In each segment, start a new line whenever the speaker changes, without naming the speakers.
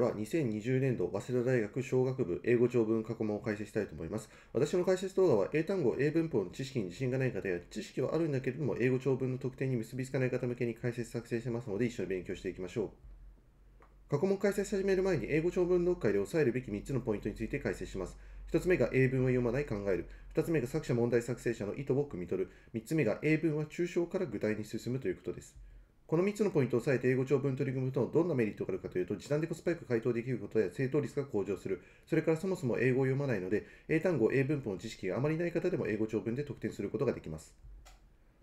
は2020年度、早稲田大学小学部英語長文過去問を解説したいと思います。私の解説動画は英単語、英文法の知識に自信がない方や知識はあるんだけれども英語長文の特典に結びつかない方向けに解説作成してますので一緒に勉強していきましょう。過去問解説始める前に英語長文読解で押さえるべき3つのポイントについて解説します。1つ目が英文は読まない考える。2つ目が作者問題作成者の意図を汲み取る。3つ目が英文は抽象から具体に進むということです。この3つのポイントを押さえて英語長文取り組むとどんなメリットがあるかというと時短でコスパよく回答できることや正答率が向上するそれからそもそも英語を読まないので英単語英文法の知識があまりない方でも英語長文で得点することができます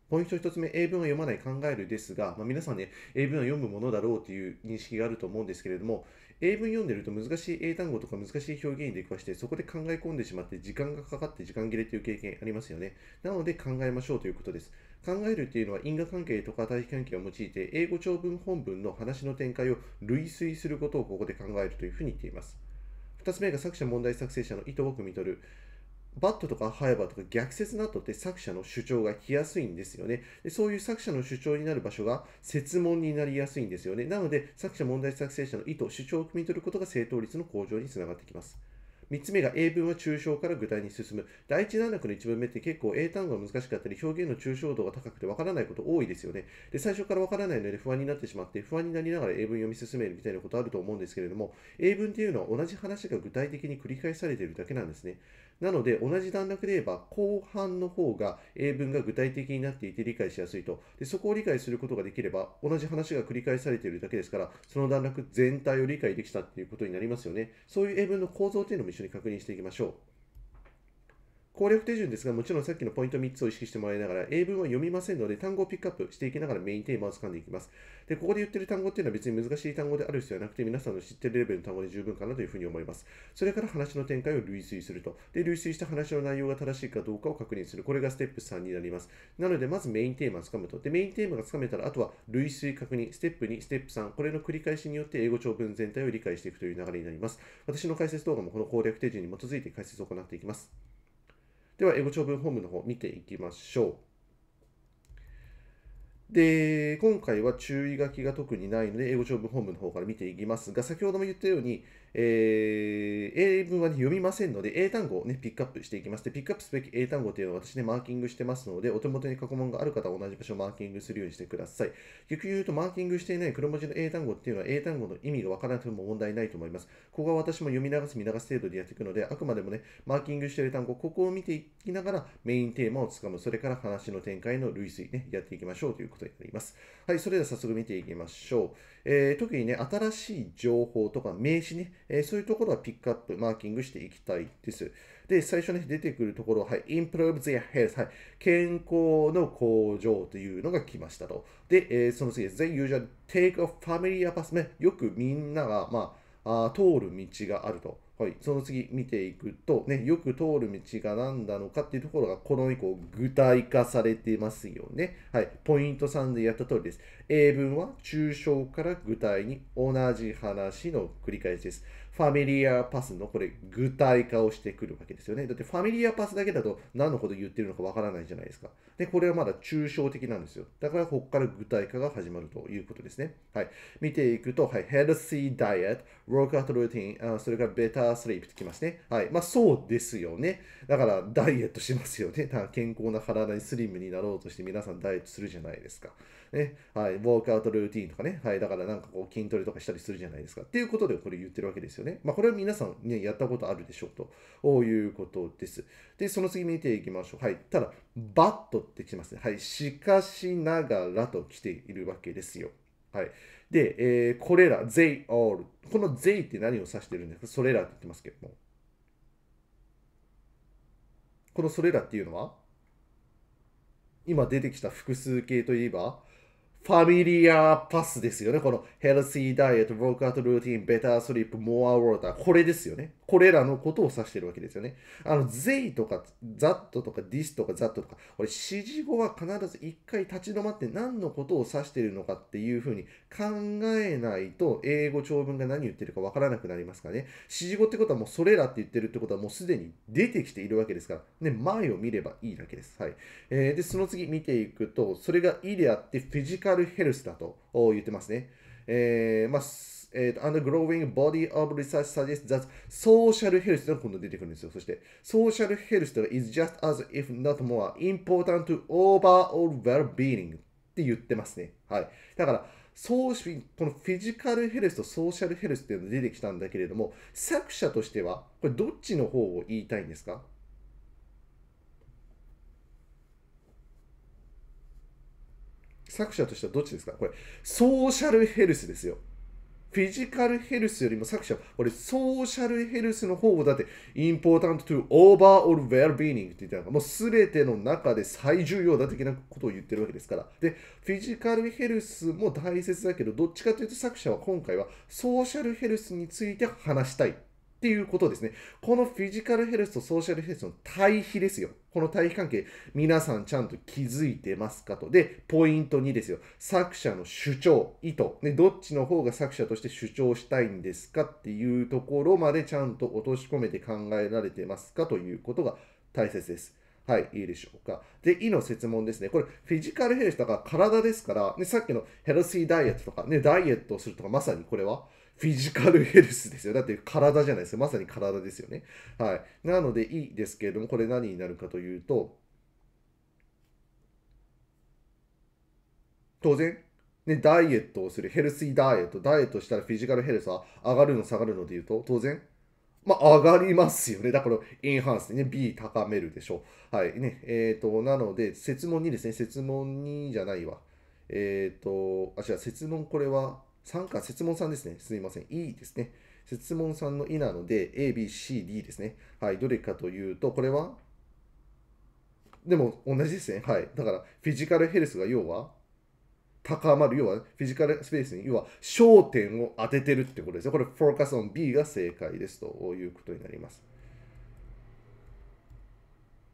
ポイント1つ目、英文は読まない考えるですが、まあ、皆さんね、英文は読むものだろうという認識があると思うんですけれども、英文読んでると難しい英単語とか難しい表現に出くわして、そこで考え込んでしまって、時間がかかって時間切れという経験ありますよね。なので考えましょうということです。考えるっていうのは因果関係とか対比関係を用いて英語長文本文の話の展開を類推することをここで考えるというふうに言っています。2つ目が作者問題作成者の意図を汲み取る。バットとかハイバーとか逆説などって作者の主張が来やすいんですよねで。そういう作者の主張になる場所が説問になりやすいんですよね。なので作者問題作成者の意図、主張を汲み取ることが正当率の向上につながってきます。3つ目が英文は抽象から具体に進む。第一段落の1文目って結構英単語が難しかったり、表現の抽象度が高くてわからないこと多いですよね。で、最初からわからないので不安になってしまって、不安になりながら英文読み進めるみたいなことあると思うんですけれども、英文っていうのは同じ話が具体的に繰り返されているだけなんですね。なので、同じ段落で言えば、後半の方が英文が具体的になっていて理解しやすいと。で、そこを理解することができれば、同じ話が繰り返されているだけですから、その段落全体を理解できたっていうことになりますよね。そういう英文の構造っていうのも一緒に確認していきましょう。攻略手順ですが、もちろんさっきのポイント3つを意識してもらいながら、英文は読みませんので、単語をピックアップしていきながらメインテーマを掴んでいきます。で、ここで言ってる単語っていうのは別に難しい単語である必要はなくて、皆さんの知ってるレベルの単語で十分かなというふうに思います。それから話の展開を類推すると。で、類推した話の内容が正しいかどうかを確認する。これがステップ3になります。なので、まずメインテーマを掴むと。で、メインテーマが掴めたら、あとは類推確認、ステップ2、ステップ3。これの繰り返しによって英語長文全体を理解していくという流れになります。私の解説動画もこの攻略手順に基づいて解説を行っていきます。では、英語長文本部の方見ていきましょう。で、今回は注意書きが特にないので、英語長文本部の方から見ていきますが、先ほども言ったように、えー、英文は、ね、読みませんので、英単語を、ね、ピックアップしていきます。で、ピックアップすべき英単語というのは私ね、マーキングしてますので、お手元に過去問がある方は同じ場所をマーキングするようにしてください。逆に言うと、マーキングしていない黒文字の英単語っていうのは、英単語の意味がわからなくても問題ないと思います。ここは私も読み流す、見流す程度でやっていくので、あくまでもね、マーキングしている単語、ここを見ていきながら、メインテーマをつかむ、それから話の展開の類推ね、やっていきましょうということになります。はい、それでは早速見ていきましょう。えー、特にね、新しい情報とか名詞ね、えー、そういうところはピックアップ、マーキングしていきたいです。で、最初ね、出てくるところは、はい、improve their health、はい、健康の向上というのが来ましたと。で、えー、その次、全 usual take a f a m i l i a p a t m よくみんなが、まあ、あ通る道があると。はい、その次見ていくと、ね、よく通る道が何なのかっていうところがこの以降具体化されてますよね。はい、ポイント3でやった通りです。英文は抽象から具体に同じ話の繰り返しです。ファミリアパスのこれ具体化をしてくるわけですよね。だってファミリアパスだけだと何のこと言ってるのかわからないじゃないですか。で、これはまだ抽象的なんですよ。だからここから具体化が始まるということですね。はい。見ていくと、はい。ヘル a l t h y d i e ー w o ト k o ティ。r あそれからベタースリープってきますね。はい。まあそうですよね。だからダイエットしますよね。だから健康な体にスリムになろうとして皆さんダイエットするじゃないですか。ね。はい。ウォークアウトルーティンとかね。はい。だからなんかこう筋トレとかしたりするじゃないですか。っていうことでこれ言ってるわけですよね。ね。まあ、これは皆さん、ね、やったことあるでしょうということです。で、その次見ていきましょう。はい。ただ、バットってきますね。はい。しかしながらと来ているわけですよ。はい。で、えー、これら、they all。この they って何を指してるんですかそれらって言ってますけども。このそれらっていうのは今出てきた複数形といえばファミリアパスですよね。このヘルシーダイエット、ワークアウトルーティン、ベタースリープ、モアウォーター。これですよね。これらのことを指してるわけですよね。あの、ぜいとかざっととかディ i s とかざっととか、これ指示語は必ず一回立ち止まって何のことを指してるのかっていうふうに考えないと、英語長文が何言ってるかわからなくなりますからね。指示語ってことはもうそれらって言ってるってことはもうすでに出てきているわけですから、ね、前を見ればいいだけです。はい。えー、で、その次見ていくと、それが意であってフィジカルヘルスだと言ってますね。えー、まあ、えー、and growing body of research suggests that social health が今度出てくるんですよ。そして、social health is just as if not more important to overall well-being って言ってますね。はい。だから、ソーこのフィジカルヘルスとソーシャルヘルスっていうのが出てきたんだけれども、作者としては、これどっちの方を言いたいんですか作者としてはどっちですかこれ、ソーシャルヘルスですよ。フィジカルヘルスよりも作者は、俺、ソーシャルヘルスの方をだって、インポータントトゥオーバーオ l ル e ェルビー i ングって言ったら、もう全ての中で最重要だ的なことを言ってるわけですから。で、フィジカルヘルスも大切だけど、どっちかというと作者は今回はソーシャルヘルスについて話したいっていうことですね。このフィジカルヘルスとソーシャルヘルスの対比ですよ。この対比関係、皆さんちゃんと気づいてますかと。で、ポイント2ですよ。作者の主張、意図。ね、どっちの方が作者として主張したいんですかっていうところまでちゃんと落とし込めて考えられてますかということが大切です。はい、いいでしょうか。で、意の説問ですね。これ、フィジカルヘルスとか体ですから、ね、さっきのヘルシーダイエットとか、ね、ダイエットをするとか、まさにこれは、フィジカルヘルスですよ。だって体じゃないですよ。まさに体ですよね。はい。なのでいいですけれども、これ何になるかというと、当然、ね、ダイエットをする、ヘルシーダイエット、ダイエットしたらフィジカルヘルスは上がるの下がるので言うと、当然、まあ、上がりますよね。だから、インハンスでね、B 高めるでしょう。はい。ね、えっ、ー、と、なので、設問2ですね。設問2じゃないわ。えっ、ー、と、あ、違う、設問これは、参加、設問3ですね。すみません。E ですね。設問んの E なので、A、B、C、D ですね。はい。どれかというと、これはでも同じですね。はい。だから、フィジカルヘルスが要は、高まる、要はフィジカルスペースに、要は焦点を当ててるってことですね。これ、フォーカスオン B が正解ですということになります。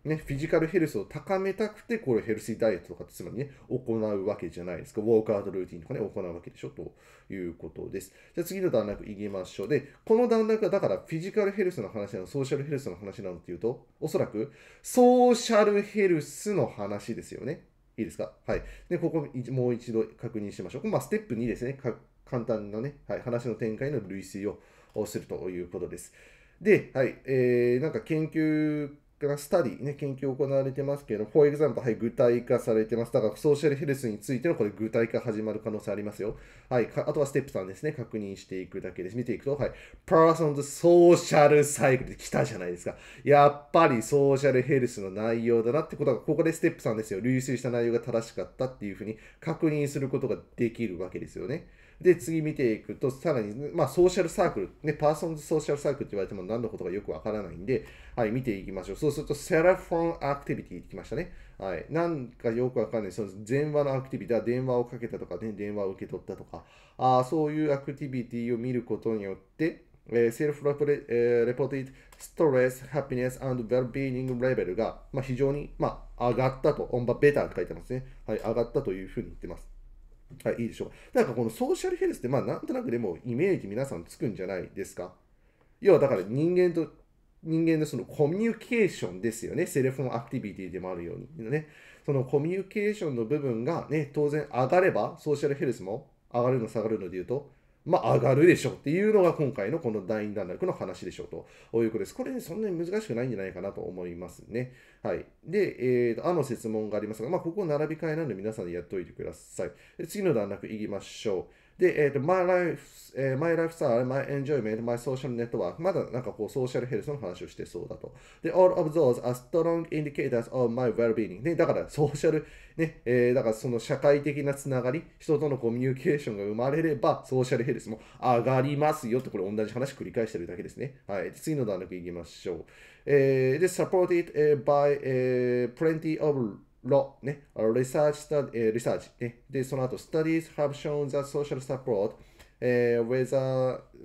ね、フィジカルヘルスを高めたくて、これヘルシーダイエットとかってつまりね、行うわけじゃないですか。ウォークアウトルーティンとかね、行うわけでしょ、ということです。じゃあ次の段落いきましょう。で、この段落はだからフィジカルヘルスの話なの、ソーシャルヘルスの話なのっていうと、おそらくソーシャルヘルスの話ですよね。いいですかはい。で、ここもう一度確認しましょう。まあ、ステップ2ですね。簡単なね、はい、話の展開の類推をするということです。で、はい、えー、なんか研究らスタディ、ね、研究行われてますけど、for example、はい、具体化されてます。だから、ソーシャルヘルスについてのこれ、具体化始まる可能性ありますよ。はい、あとはステップ3ですね。確認していくだけです。見ていくと、はい、person's social cycle で来たじゃないですか。やっぱりソーシャルヘルスの内容だなってことが、ここでステップ3ですよ。流出した内容が正しかったっていうふうに確認することができるわけですよね。で、次見ていくと、さらに、まあ、ソーシャルサークル、ね、パーソンズソーシャルサークルって言われても何のことかよくわからないんで、はい、見ていきましょう。そうすると、セラフォンアクティビティってきましたね。はい。なんかよくわかんない。その電話のアクティビティは電話をかけたとか、ね、電話を受け取ったとか、あそういうアクティビティを見ることによって、えー、セルフレポレ、えー、レポティッストレス、ハピネス、アンド、ベルビーニングレベルが、まあ、非常に、まあ、上がったと、オンバベターって書いてますね。はい、上がったというふうに言ってます。はい、いいでしょう。なんかこのソーシャルヘルスって、まあなんとなくでもイメージ皆さんつくんじゃないですか。要はだから人間と人間のそのコミュニケーションですよね。セレフォンアクティビティでもあるように。ね、そのコミュニケーションの部分がね、当然上がれば、ソーシャルヘルスも上がるの下がるので言うと、まあ、上がるでしょうっていうのが今回のこの第2段落の話でしょうということです。これ、ね、そんなに難しくないんじゃないかなと思いますね。はい。で、えーと、あの説問がありますが、まあ、ここ並び替えなので皆さんでやっておいてください。で次の段落いきましょう。で、えっ、ー、と、my life,、えー、my l i f e s t ン l e my enjoyment, my social network まだなんかこうソーシャルヘルスの話をしてそうだと。で、all of those are strong indicators of my well-being ね、だからソーシャル、ね、えー、だからその社会的なつながり、人とのコミュニケーションが生まれればソーシャルヘルスも上がりますよってこれ同じ話繰り返してるだけですね。はい。次の段落いきましょう。えー、で、supported by、え h plenty of ロ、ね、リサ s e a r ー、チ、ね、で、その後、studies have shown that social support えー、w h e t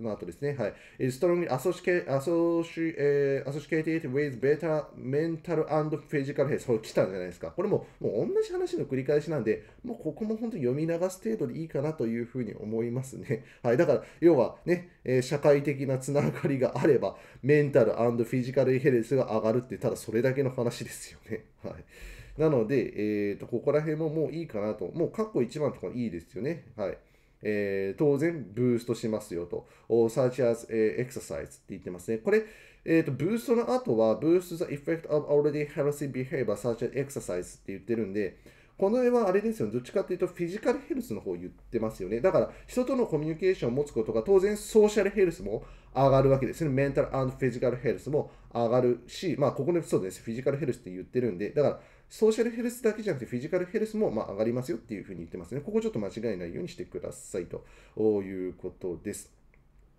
の後ですね、はい、is strongly associated, associated with better mental and physical health そう来たんじゃないですか。これももう同じ話の繰り返しなんで、もうここも本当に読み流す程度でいいかなというふうに思いますね。はい、だから、要はね、えー、社会的なつながりがあれば、メンタルフィジカルヘルスが上がるって、ただそれだけの話ですよね。はい。なので、えー、とここら辺ももういいかなと、もうカッコ1番とかいいですよね。はいえー、当然、ブーストしますよと。such as、exercise って言ってますね。これ、えーとブーストの後は、boost the effect of already healthy behavior such as exercise って言ってるんで、この辺はあれですよどっちかというとフィジカルヘルスの方言ってますよね。だから人とのコミュニケーションを持つことが当然ソーシャルヘルスも上がるわけですね。メンタルフィジカルヘルスも上がるし、まあここね。そうです、フィジカルヘルスって言ってるんで、だからソーシャルヘルスだけじゃなくてフィジカルヘルスもま上がりますよっていうふうに言ってますね。ここちょっと間違いないようにしてくださいということです。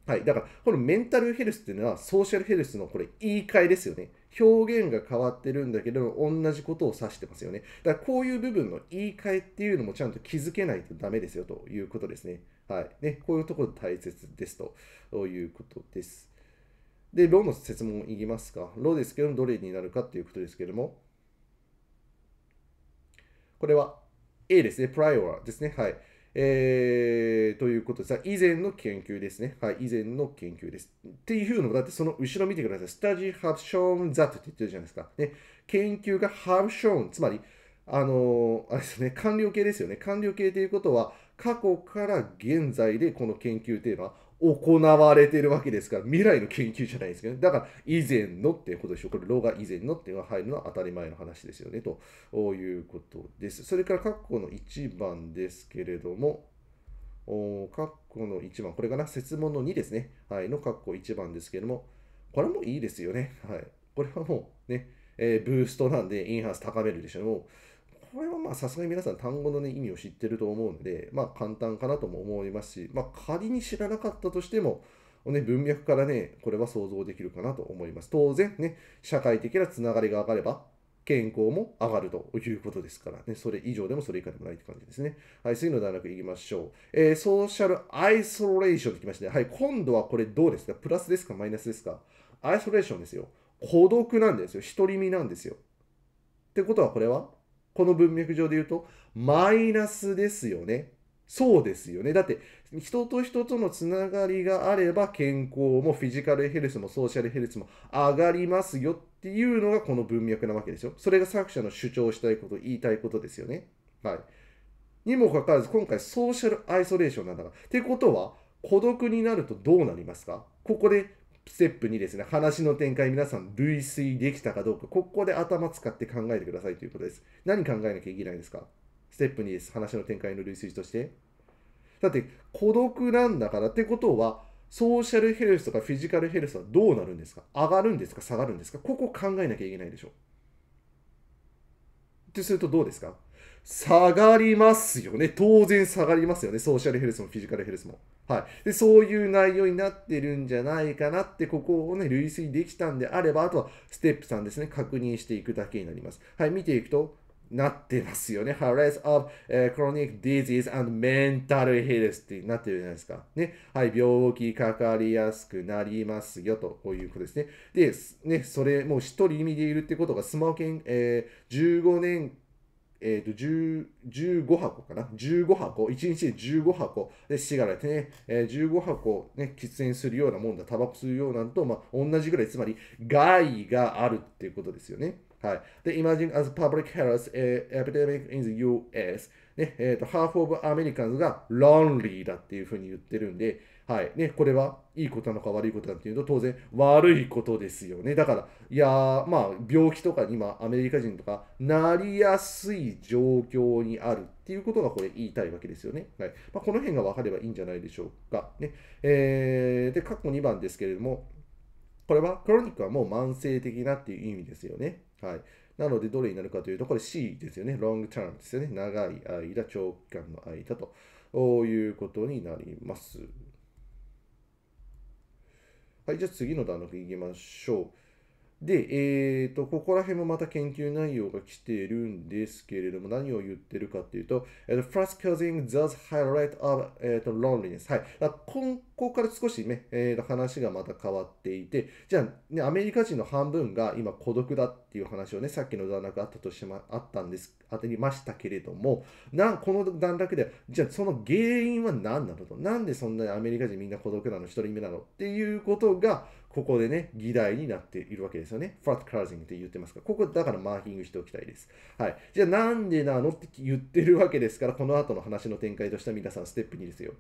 はい。だからこのメンタルヘルスっていうのはソーシャルヘルスのこれ言い換えですよね。表現が変わってるんだけど同じことを指してますよね。だからこういう部分の言い換えっていうのもちゃんと気づけないとダメですよということですね。はい。ね、こういうところ大切ですということです。で、ロの説問いきますか。ロですけども、どれになるかっていうことですけども、これは A ですね、プライオ r ですね。はい。えー、ということでさ、以前の研究ですね。はい、以前の研究です。っていうのも、だってその後ろ見てください。study have shown that って言ってるじゃないですか。ね、研究が have shown、つまり、あのー、あれですね、完了形ですよね。完了形ということは、過去から現在でこの研究テいうのは行われているわけですから、未来の研究じゃないですけど、ね、だから以前のってことでしょう。これ、老が以前のっていうのが入るのは当たり前の話ですよね、ということです。それから、括弧の1番ですけれども、括弧の1番、これかな、設問の2ですね。はい、の括弧1番ですけれども、これもいいですよね。はい。これはもうね、えー、ブーストなんで、インハウス高めるでしょう。これはまあさすがに皆さん単語の、ね、意味を知ってると思うんで、まあ簡単かなとも思いますし、まあ仮に知らなかったとしても、ね、文脈からね、これは想像できるかなと思います。当然ね、社会的なつながりが上がれば、健康も上がるということですからね、それ以上でもそれ以下でもないって感じですね。はい、次の段落いきましょう。えー、ソーシャルアイソレーションできましたね。はい、今度はこれどうですかプラスですかマイナスですかアイソレーションですよ。孤独なんですよ。独り身なんですよ。ってことはこれはこの文脈上で言うと、マイナスですよね。そうですよね。だって、人と人とのつながりがあれば、健康もフィジカルヘルスもソーシャルヘルスも上がりますよっていうのがこの文脈なわけでしょ。それが作者の主張したいこと、言いたいことですよね。はい。にもかかわらず、今回ソーシャルアイソレーションなんだから。ってことは、孤独になるとどうなりますかここでステップ2ですね、話の展開、皆さん類推できたかどうか、ここで頭使って考えてくださいということです。何考えなきゃいけないんですかステップ2です。話の展開の類推として。だって、孤独なんだからってことは、ソーシャルヘルスとかフィジカルヘルスはどうなるんですか上がるんですか下がるんですかここ考えなきゃいけないでしょ。ってするとどうですか下がりますよね。当然下がりますよね。ソーシャルヘルスもフィジカルヘルスも。はい。で、そういう内容になってるんじゃないかなって、ここをね、類推できたんであれば、あとはステップ3ですね。確認していくだけになります。はい。見ていくと、なってますよね。ハ a ス a s s of、uh, chronic disease and mental health ってなってるじゃないですか。ね。はい。病気かかりやすくなりますよということですね。で、ね、それもう一人意味でいるってことがスマホ研、えー、15年えー、と15箱かな、15箱、1日で15箱でシガレットね、えー、15箱、ね、喫煙するようなもんだ、タバコ吸うようなんと、まあ、同じぐらい、つまり害があるっていうことですよね。はい、で、Imagine as public health、h epidemic in the US、ねえーと、half of Americans が lonely だっていうふうに言ってるんで、はいね、これはいいことなのか悪いことなのかというと当然悪いことですよね。だから、いやまあ、病気とかに今アメリカ人とかなりやすい状況にあるっていうことがこれ言いたいわけですよね。はいまあ、この辺が分かればいいんじゃないでしょうか。ねえー、で、括弧2番ですけれども、これはクロニックはもう慢性的なっていう意味ですよね。はい、なので、どれになるかというと、これ C ですよね。long term ですよね。長い間、長期間の間ということになります。はい、じゃあ次の段落いきましょう。で、えーと、ここら辺もまた研究内容が来ているんですけれども、何を言ってるかっていうと、え f r u s t causing does highlight of、えーと、loneliness。はい。ここから少しね、えーと、話がまた変わっていて、じゃあ、ね、アメリカ人の半分が今孤独だっていう話をね、さっきの段落あったとしま、あったんです、当てにましたけれども、なこの段落では、じゃあその原因は何なのと、なんでそんなにアメリカ人みんな孤独なの、一人目なのっていうことが、ここでね、議題になっているわけですよね。ファットカラージングって言ってますから、ここだからマーキングしておきたいです。はい。じゃあなんでなのって言ってるわけですから、この後の話の展開としては皆さんステップ2ですよ。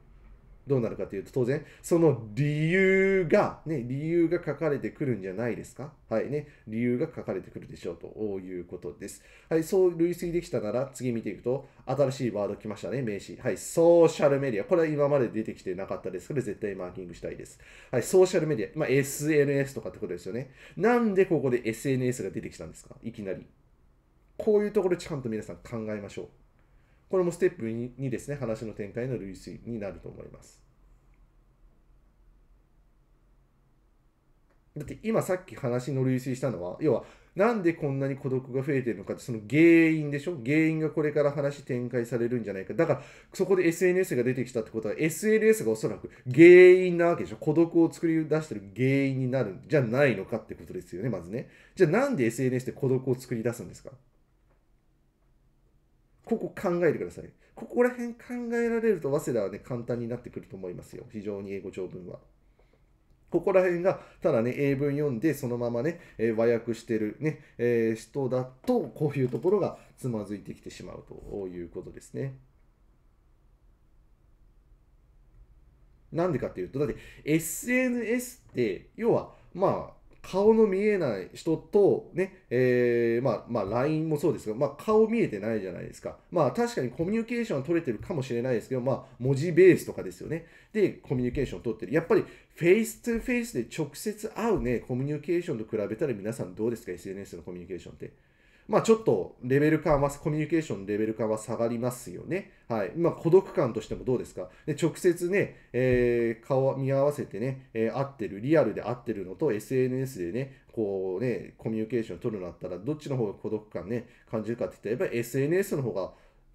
どうなるかというと、当然、その理由が、ね、理由が書かれてくるんじゃないですか。はいね、理由が書かれてくるでしょうということです。はい、そう類推できたなら、次見ていくと、新しいワード来ましたね、名詞。はい、ソーシャルメディア。これは今まで出てきてなかったですけど、絶対マーキングしたいです。はい、ソーシャルメディア。まあ、SNS とかってことですよね。なんでここで SNS が出てきたんですかいきなり。こういうところちゃんと皆さん考えましょう。これもステップ 2, ですね、話の展開の類推になると思います。だって今さっき話の類推したのは、要はなんでこんなに孤独が増えてるのかってその原因でしょ原因がこれから話展開されるんじゃないか。だからそこで SNS が出てきたってことは SNS がおそらく原因なわけでしょ孤独を作り出してる原因になるんじゃないのかってことですよね、まずね。じゃあなんで SNS で孤独を作り出すんですかここ考えてください。ここら辺考えられると、早稲田はね、簡単になってくると思いますよ。非常に英語長文は。ここら辺が、ただね、英文読んで、そのままね、えー、和訳してるね、えー、人だと、こういうところがつまずいてきてしまうということですね。なんでかっていうと、だって SNS って、要は、まあ、顔の見えない人とね、えー、まあ、まあ、LINE もそうですが、まあ、顔見えてないじゃないですか。まあ、確かにコミュニケーションは取れてるかもしれないですけど、まあ、文字ベースとかですよね。で、コミュニケーション取ってる。やっぱり、フェイス2フェイスで直接会うね、コミュニケーションと比べたら皆さんどうですか ?SNS のコミュニケーションって。まあ、ちょっとレベル感は、コミュニケーションのレベル感は下がりますよね。はい。まあ、孤独感としてもどうですかで直接ね、えー、顔見合わせてね、えー、合ってる、リアルで合ってるのと SNS でね、こうね、コミュニケーションを取るのだったら、どっちの方が孤独感ね、感じるかって言ったら、やっぱり SNS の方が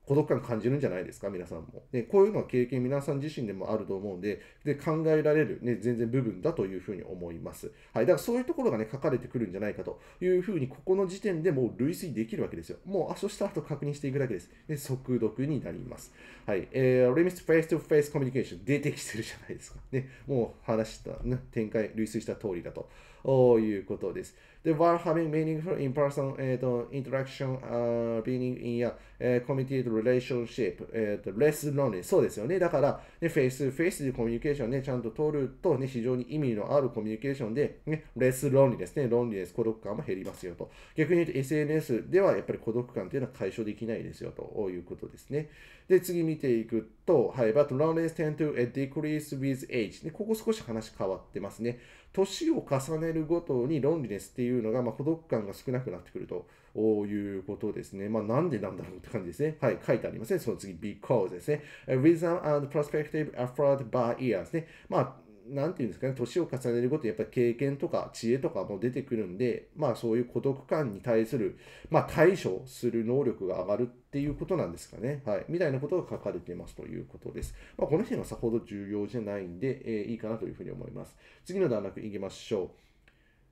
孤独感感じるんじゃないですか、皆さんも。ね、こういうのは経験、皆さん自身でもあると思うんで、で考えられる、ね、全然部分だというふうに思います。はい、だからそういうところがね、書かれてくるんじゃないかというふうに、ここの時点でもう類推できるわけですよ。もう、あ、そしたらと確認していくだけです。で、速読になります。はい、えー、l ミスフェイス a c e to Face Communication 出てきてるじゃないですか。ね、もう話した、ね、展開、類推した通りだということです。w h i l e having meaningful in-person、えー、interaction、uh, being in a、committed relationship、えー、less lonely そうですよね。だから、ね、フェイスフェイスでコミュニケーションね、ちゃんと取るとね、非常に意味のあるコミュニケーションで、ね、less lonely ですね。ロンリです。孤独感も減りますよと。逆に言うと SNS ではやっぱり孤独感というのは解消できないですよということですね。で、次見ていくと、はい、but loneliness tend to decrease with age。ね、ここ少し話変わってますね。年を重ねるごとにロンリネスっていうのが、まあ、孤独感が少なくなってくるということですね。まあ、なんでなんだろうって感じですね。はい、書いてありません、ね。その次、because ですね。Wisdom and perspective afforded by years ね。まあ何て言うんですかね、年を重ねるごとやっぱり経験とか知恵とかも出てくるんで、まあそういう孤独感に対する、まあ、対処する能力が上がるっていうことなんですかね。はい。みたいなことが書かれていますということです。まあ、この辺はさほど重要じゃないんで、えー、いいかなというふうに思います。次の段落いきましょう。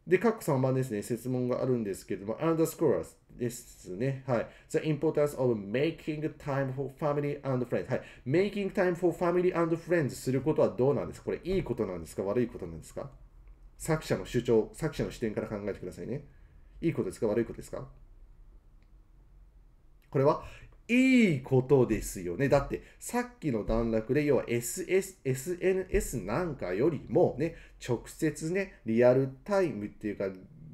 で、括弧3番ですね、説問があるんですけども、u n d アンダースコアですね。はい。The importance of making time for family and friends. はい。making time for family and friends することはどうなんですかこれ、いいことなんですか悪いことなんですか作者の主張、作者の視点から考えてくださいね。いいことですか悪いことですかこれはいいことですよね。だって、さっきの段落で、要は SS、SNS なんかよりもね、直接ね、リアルタイムっていうか、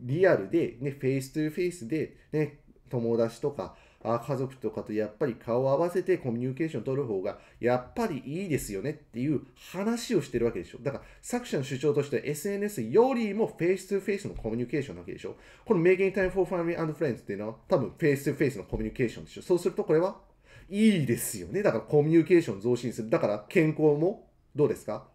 リアルで、ね、フェイストゥフェイスで、ね、友達とか、家族とかとやっぱり顔を合わせてコミュニケーション取る方がやっぱりいいですよねっていう話をしてるわけでしょ。だから作者の主張として SNS よりもフェイス2フェイスのコミュニケーションなわけでしょ。この Making Time for Family and Friends っていうのは多分フェイス2フェイスのコミュニケーションでしょ。そうするとこれはいいですよね。だからコミュニケーション増進する。だから健康もどうですか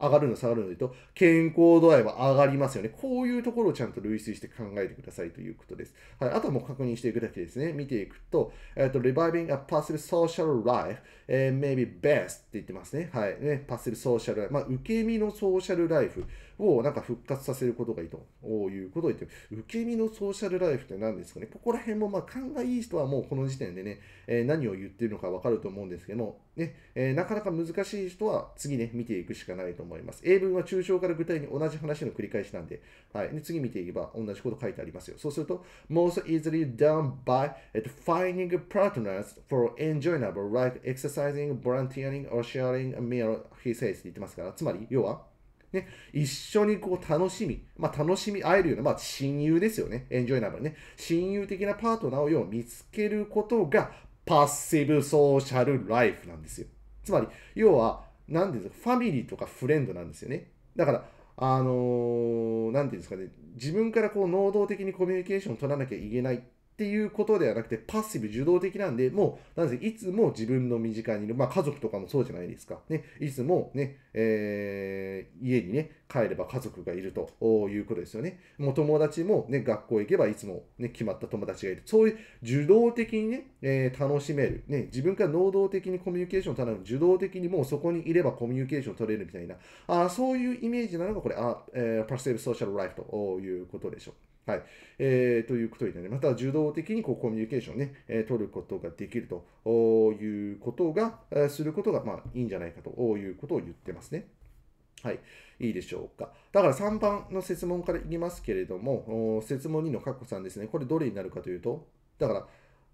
上がるの下がるのでと、健康度合いは上がりますよね。こういうところをちゃんと類推して考えてくださいということです。はい、あとはもう確認していくだけですね。見ていくと、えっ、と、reviving a passive social life、え maybe best って言ってますね。はい。ね、passive social life。まあ、受け身のソーシャルライフ。をなんか復活させることがいいということを言って、受け身のソーシャルライフって何ですかね、ここら辺もまあ勘がいい人はもうこの時点でね、えー、何を言ってるのか分かると思うんですけども、ねえー、なかなか難しい人は次ね、見ていくしかないと思います。英文は抽象から具体に同じ話の繰り返しなんで、はい、で次見ていけば同じこと書いてありますよ。そうすると、most easily done by finding partners for enjoyable, like exercising, volunteering, or sharing a meal, he says って言ってますから、つまり、要は、ね、一緒にこう楽しみ、まあ、楽しみ合えるような、まあ、親友ですよね。エンジョイナブルね。親友的なパートナーを見つけることが、パッシブソーシャルライフなんですよ。つまり、要は、何ていうんですか、ファミリーとかフレンドなんですよね。だから、あのー、なんていうんですかね、自分からこう能動的にコミュニケーションを取らなきゃいけないっていうことではなくて、パッシブ、受動的なんで、もう、なんせいつも自分の身近にいる、まあ家族とかもそうじゃないですか。ね、いつもね、えー、家にね、帰れば家族がいるということですよね。もう友達もね、学校行けばいつもね、決まった友達がいる。そういう受動的にね、えー、楽しめる。ね、自分から能動的にコミュニケーションを頼む。受動的にもうそこにいればコミュニケーションを取れるみたいな、あそういうイメージなのがこれ、あえー、パッシブソーシャルライフということでしょう。はい。えー、ということになりままた、受動的にこうコミュニケーションね、えー、取ることができるということが、えすることが、まあ、いいんじゃないかということを言ってますね。はい。いいでしょうか。だから3番の設問からいりますけれども、設問2の括弧3ですね。これどれになるかというと、だから、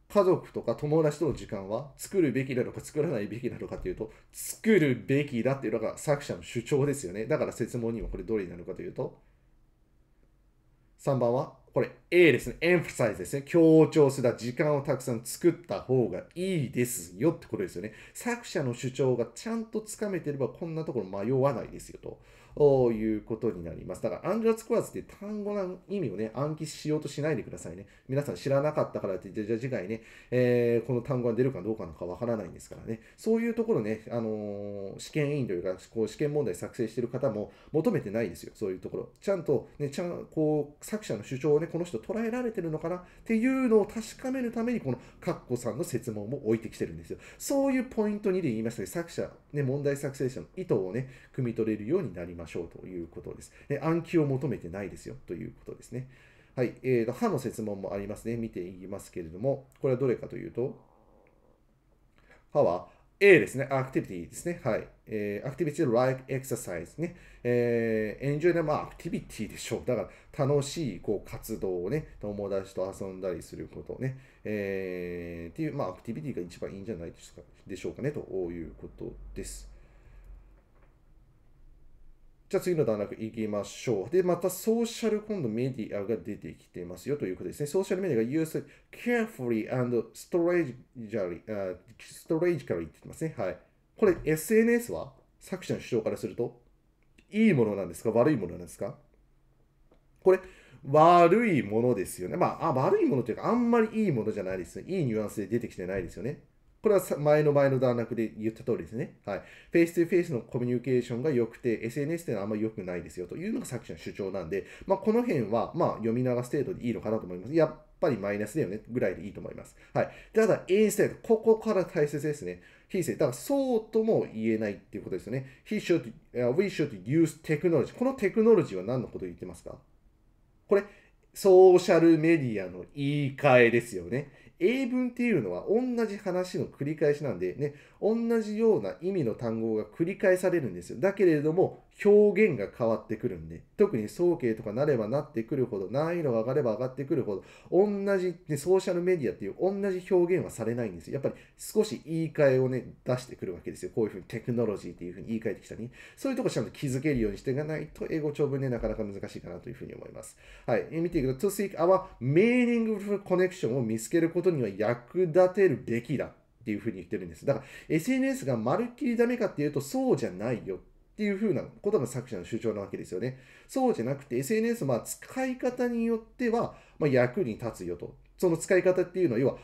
家族とか友達との時間は作るべきなのか作らないべきなのかというと、作るべきだっていうのが作者の主張ですよね。だから説問にはこれどれになるかというと、3番は、これ A ですね。エンフサイズですね。強調する。時間をたくさん作った方がいいですよってことですよね。作者の主張がちゃんとつかめてればこんなところ迷わないですよと。ということになります。だから、アンジュラスクワーズって単語の意味をね、暗記しようとしないでくださいね。皆さん知らなかったからって、じゃあ次回ね、えー、この単語が出るかどうかのかわからないんですからね。そういうところね、あのー、試験委員というか、こう試験問題作成してる方も求めてないですよ。そういうところ。ちゃんと、ね、ちゃん、こう、作者の主張をね、この人捉えられてるのかなっていうのを確かめるために、このカッコさんの説問も置いてきてるんですよ。そういうポイント2で言いましたね、作者、ね、問題作成者の意図をね、汲み取れるようになります。ましょうということです。で暗記を求めてないですよということですね。はい。えーと、歯の説問もありますね。見ていきますけれども、これはどれかというと、歯は A ですね。アクティビティですね。はい。えー、アクティビティ like exercise ね。えー、enjoy で、まあ、アクティビティでしょう。だから、楽しい、こう、活動をね、友達と遊んだりすることをね、えー、っていう、まあ、アクティビティが一番いいんじゃないですか、でしょうかね、ということです。じゃあ次の段落行きましょう。で、またソーシャル今度メディアが出てきてますよということですね。ソーシャルメディアが use carefully and strategically、uh, って言ってますね。はい。これ SNS は作者の主張からするといいものなんですか悪いものなんですかこれ悪いものですよね。まあ、あ悪いものというかあんまりいいものじゃないですね。いいニュアンスで出てきてないですよね。これは前の前の段落で言った通りですね。はい。フェイス2フェイスのコミュニケーションが良くて、SNS っていうのはあんまり良くないですよというのが作者の主張なんで、まあ、この辺は、まあ、読み流す程度でいいのかなと思います。やっぱりマイナスだよねぐらいでいいと思います。はい。ただ、インスタイル、ここから大切ですね。非正。だからそうとも言えないっていうことですよね。He should,、uh, we should use technology. このテクノロジーは何のことを言ってますかこれ、ソーシャルメディアの言い換えですよね。英文っていうのは同じ話の繰り返しなんでね、同じような意味の単語が繰り返されるんですよ。だけれども、表現が変わってくるんで、特に総計とかなればなってくるほど、難易度が上がれば上がってくるほど、同じ、ね、ソーシャルメディアっていう同じ表現はされないんですよ。やっぱり少し言い換えをね、出してくるわけですよ。こういうふうにテクノロジーっていうふうに言い換えてきたね。そういうとこちゃんと気づけるようにしていかないと、英語長文ね、なかなか難しいかなというふうに思います。はい。見ていくと、to seek our meaningful connection を見つけることには役立てるべきだっていうふうに言ってるんです。だから、SNS がまるっきりダメかっていうと、そうじゃないよっていうふうなことが作者の主張なわけですよね。そうじゃなくて SNS まあ使い方によっては、まあ、役に立つよと。その使い方っていうのは要は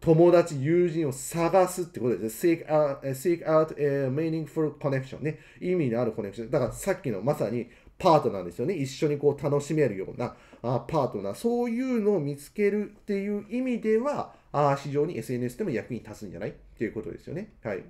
友達、友人を探すってことです。seek out, seek out a meaningful connection ね。意味のあるコネクション。だからさっきのまさにパートナーですよね。一緒にこう楽しめるようなあパートナー。そういうのを見つけるっていう意味では、あ非常に SNS でも役に立つんじゃないっていうことですよね。はい。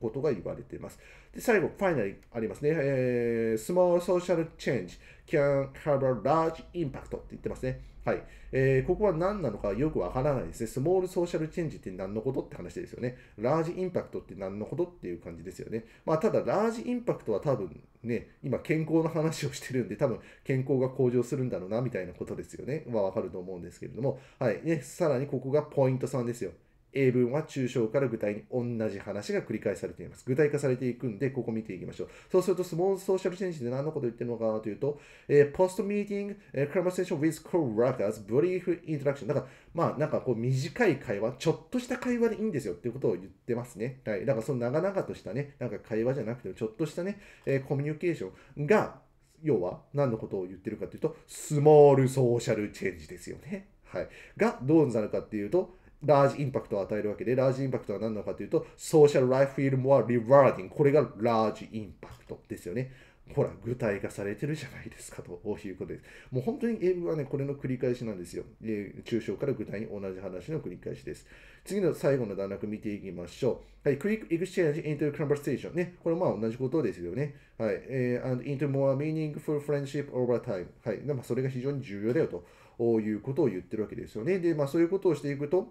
ことが言われています。で、最後、ファイナルありますね。えー、small social change can have a large impact って言ってますね。はい。えー、ここは何なのかよくわからないですね。スモールソーシャルチェンジって何のことって話ですよね。ラージインパクトって何のことっていう感じですよね。まあ、ただ、ラージインパクトは多分ね、今健康の話をしてるんで、多分健康が向上するんだろうな、みたいなことですよね。まあ、わかると思うんですけれども。はい。ね、さらにここがポイント3ですよ。英文は抽象から具体に同じ話が繰り返されています。具体化されていくんで、ここ見ていきましょう。そうすると、スモールソーシャルチェンジで何のことを言ってるのかなというと、えー、ポストミーティング、え g クラマ v e r s a t i o n with co-workers brief i n t r c t i o n なんか、まあ、なんかこう短い会話、ちょっとした会話でいいんですよっていうことを言ってますね。はい。だからその長々としたね、なんか会話じゃなくて、ちょっとしたね、えー、コミュニケーションが、要は何のことを言ってるかというと、スモールソーシャルチェンジですよね。はい。が、どうなるかっていうと、ラージインパクトを与えるわけで、ラージインパクトは何なのかというと、ソーシャルライフフィールモアリワーディング。これがラージインパクトですよね。ほら、具体化されてるじゃないですかということです。もう本当に英語はね、これの繰り返しなんですよ。え抽象から具体に同じ話の繰り返しです。次の最後の段落見ていきましょう。はい、クイックエクスチ h a n イント n コンバ o n v ー r s a ね。これまあ同じことですよね。はい、えー、and into more meaningful friendship over time。はい、まあ、それが非常に重要だよということを言ってるわけですよね。で、まあそういうことをしていくと、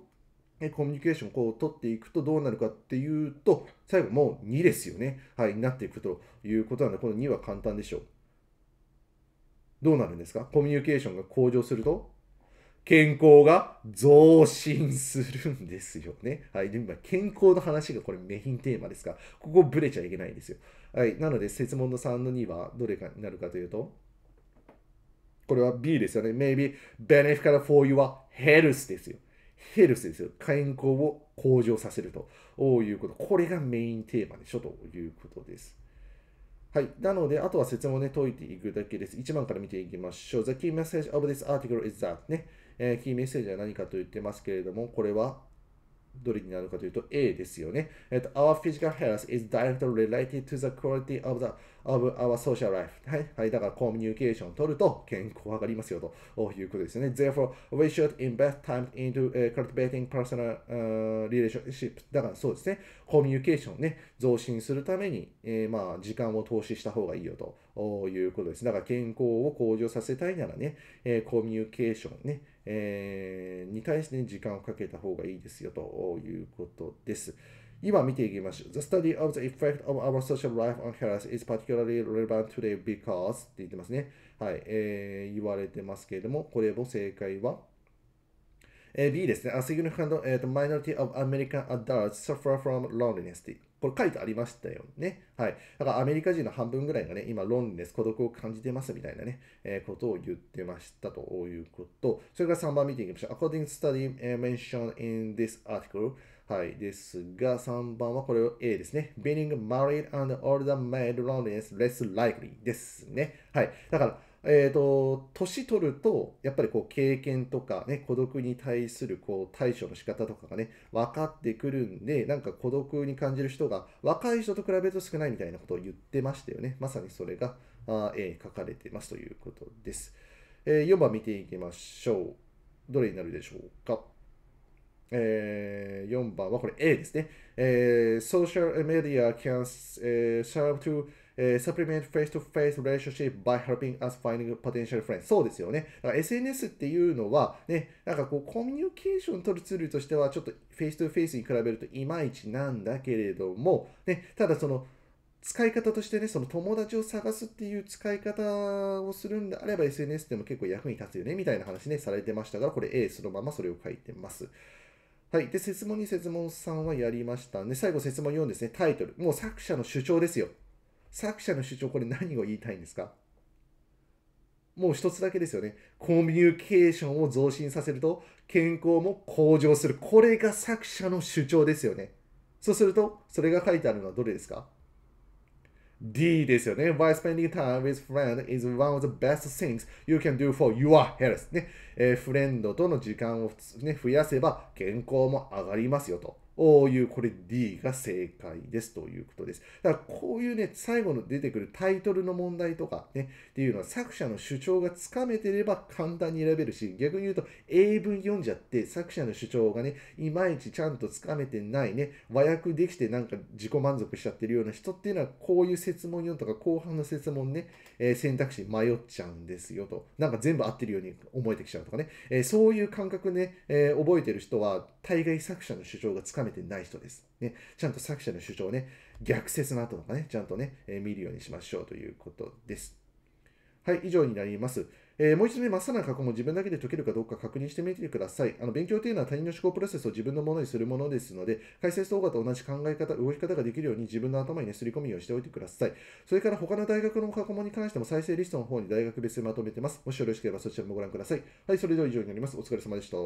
コミュニケーションをこう取っていくとどうなるかっていうと、最後もう2ですよね。はい、になっていくということなので、この2は簡単でしょう。どうなるんですかコミュニケーションが向上すると、健康が増進するんですよね。はい。で、今、健康の話がこれメインテーマですかここブレちゃいけないんですよ。はい。なので、設問の3の2はどれかになるかというと、これは B ですよね。Maybe beneficial for your health ですよ。ヘルスですよ。健康を向上させるということ。これがメインテーマでしょということです。はい。なので、あとは説明をね、解いていくだけです。1番から見ていきましょう。The key message of this article is that ね、えー、キーメッセージは何かと言ってますけれども、これはどれになるかというと A ですよね。えっと、our physical health is directly related to the quality of, the, of our social life. はい。はい。だから、コミュニケーションを取ると健康上がりますよということですよね。Therefore, we should invest time into、uh, cultivating personal、uh, relationships. だから、そうですね。コミュニケーションをね、増進するために、えー、まあ、時間を投資した方がいいよということです。だから、健康を向上させたいならね、えー、コミュニケーションね、えー、に対して時間をかけた方がいいですよということです。今見ていきましょう。The study of the effect of our social life on health is particularly relevant today because って言ってますね。はい、えー、言われてますけれども、これも正解は、え B ですね。A significant、えー、minority of American adults suffer from loneliness これ書いてありましたよね。はい。だからアメリカ人の半分ぐらいがね、今、ロンリネス、孤独を感じてますみたいなね、えー、ことを言ってましたということ。それから3番見ていきましょう。According to study mentioned in this article, はい。ですが、3番はこれを A ですね。Being married and older made loneliness less likely ですね。はい。だから、えーと、年取るとやっぱりこう経験とか、ね、孤独に対するこう対処の仕方とかがね分かってくるんでなんか孤独に感じる人が若い人と比べると少ないみたいなことを言ってましたよねまさにそれが、あえ書かれてますということです、えー、4番見ていきましょうどれになるでしょうかえー、4番はこれ A ですね。えー、social media can、serve to え supplement face-to-face relationship by helping us finding potential friends そうですよね。SNS っていうのは、ね、なんかこうコミュニケーション取るツールとしてはちょっとフェイス2フェイスに比べるといまいちなんだけれども、ね、ただその使い方としてね、その友達を探すっていう使い方をするんであれば SNS でも結構役に立つよねみたいな話ね、されてましたから、これ A そのままそれを書いてます。はい。で、説問に説問さんはやりましたね。最後、説問4ですね。タイトル。もう作者の主張ですよ。作者の主張、これ何を言いたいんですかもう一つだけですよね。コミュニケーションを増進させると健康も向上する。これが作者の主張ですよね。そうすると、それが書いてあるのはどれですか D ですよね。h y spending time with friend is one of the best things you can do for your health. ね。えー、フレンドとの時間を、ね、増やせば健康も上がりますよと。ういう、これ D が正解ですということです。だからこういうね、最後の出てくるタイトルの問題とかね、っていうのは作者の主張がつかめてれば簡単に選べるし、逆に言うと英文読んじゃって作者の主張がね、いまいちちゃんとつかめてないね、和訳できてなんか自己満足しちゃってるような人っていうのは、こういう説問4とか後半の説問ね、えー、選択肢迷っちゃうんですよと。なんか全部合ってるように思えてきちゃうとかね。えー、そういう感覚ね、えー、覚えてる人は、大概作者の主張がつかめてない人です。ね、ちゃんと作者の主張ね、逆説の後とかね、ちゃんとね、えー、見るようにしましょうということです。はい、以上になります。えー、もう一度ね、まっさらな過去も自分だけで解けるかどうか確認してみてください。あの勉強というのは他人の思考プロセスを自分のものにするものですので、解説動画と同じ考え方、動き方ができるように自分の頭にね、すり込みをしておいてください。それから他の大学の過去問に関しても再生リストの方に大学別でまとめてます。もしよろしければそちらもご覧ください。はい、それでは以上になります。お疲れ様でした。